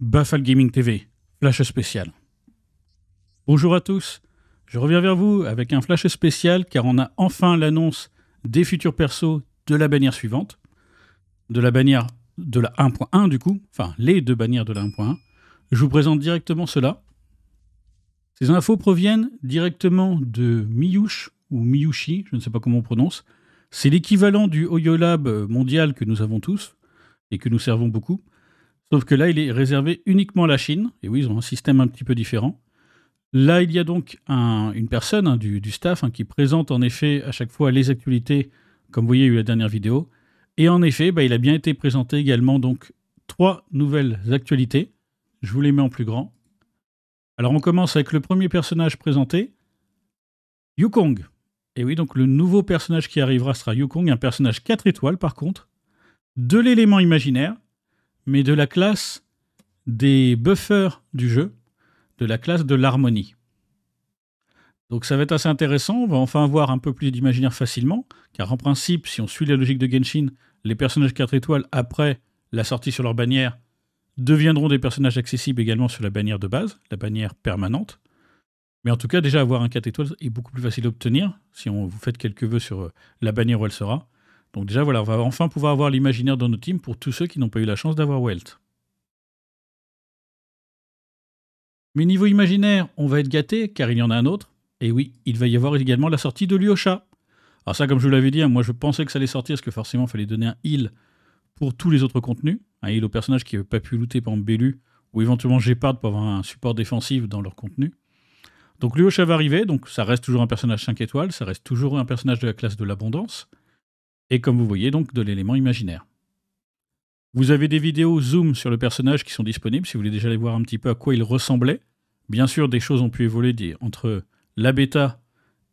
Baffle Gaming TV, flash spécial. Bonjour à tous, je reviens vers vous avec un flash spécial car on a enfin l'annonce des futurs persos de la bannière suivante, de la bannière de la 1.1 du coup, enfin les deux bannières de la 1.1. Je vous présente directement cela. Ces infos proviennent directement de Miyush ou Miyushi, je ne sais pas comment on prononce, c'est l'équivalent du Oyo Lab mondial que nous avons tous et que nous servons beaucoup. Sauf que là, il est réservé uniquement à la Chine. Et oui, ils ont un système un petit peu différent. Là, il y a donc une personne hein, du, staff hein, qui présente en effet à chaque fois les actualités, comme vous voyez, il y a eu la dernière vidéo. Et en effet, bah, il a bien été présenté également donc trois nouvelles actualités. Je vous les mets en plus grand. Alors on commence avec le premier personnage présenté, Yukong. Et oui, donc le nouveau personnage qui arrivera sera Yukong, un personnage 4 étoiles par contre, de l'élément imaginaire, mais de la classe des buffers du jeu, de la classe de l'harmonie. Donc ça va être assez intéressant, on va enfin avoir un peu plus d'imaginaire facilement, car en principe, si on suit la logique de Genshin, les personnages 4 étoiles, après la sortie sur leur bannière, deviendront des personnages accessibles également sur la bannière de base, la bannière permanente. Mais en tout cas, déjà, avoir un 4 étoiles est beaucoup plus facile à obtenir si on vous faites quelques vœux sur euh, la bannière où elle sera. Donc déjà, voilà, on va enfin pouvoir avoir l'imaginaire dans nos teams pour tous ceux qui n'ont pas eu la chance d'avoir Welt. Mais niveau imaginaire, on va être gâté car il y en a un autre. Et oui, il va y avoir également la sortie de Lyosha. Alors ça, comme je vous l'avais dit, hein, moi je pensais que ça allait sortir parce que forcément, il fallait donner un heal pour tous les autres contenus. Un heal au personnage qui n'avait pas pu looter pendant Bellu ou éventuellement Gepard pour avoir un support défensif dans leur contenu. Donc Luosha va arriver, donc ça reste toujours un personnage 5 étoiles, ça reste toujours un personnage de la classe de l'abondance, et comme vous voyez, donc de l'élément imaginaire. Vous avez des vidéos zoom sur le personnage qui sont disponibles, si vous voulez déjà aller voir un petit peu à quoi il ressemblait. Bien sûr, des choses ont pu évoluer entre la bêta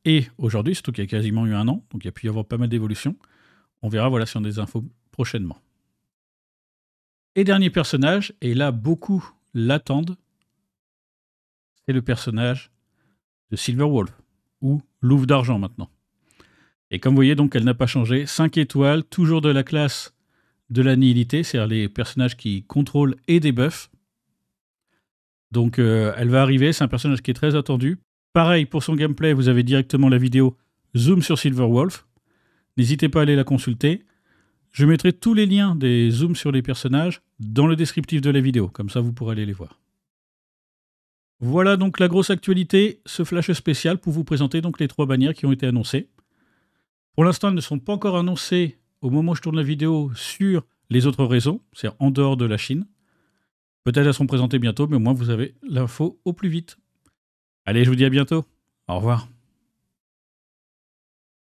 et aujourd'hui, surtout qu'il y a quasiment eu un an, donc il y a pu y avoir pas mal d'évolutions. On verra voilà, sur des infos prochainement. Et dernier personnage, et là beaucoup l'attendent, c'est le personnage silver wolf ou Louvre d'argent maintenant. Et comme vous voyez, donc, elle n'a pas changé. 5 étoiles, toujours de la classe de la nihilité, c'est-à-dire les personnages qui contrôlent et débuffent. Donc euh, elle va arriver, c'est un personnage qui est très attendu. Pareil, pour son gameplay, vous avez directement la vidéo Zoom sur silver wolf N'hésitez pas à aller la consulter. Je mettrai tous les liens des zooms sur les personnages dans le descriptif de la vidéo, comme ça vous pourrez aller les voir. Voilà donc la grosse actualité, ce flash spécial pour vous présenter donc les trois bannières qui ont été annoncées. Pour l'instant, elles ne sont pas encore annoncées au moment où je tourne la vidéo sur les autres réseaux, c'est-à-dire en dehors de la Chine. Peut-être elles seront présentées bientôt, mais au moins vous avez l'info au plus vite. Allez, je vous dis à bientôt. Au revoir.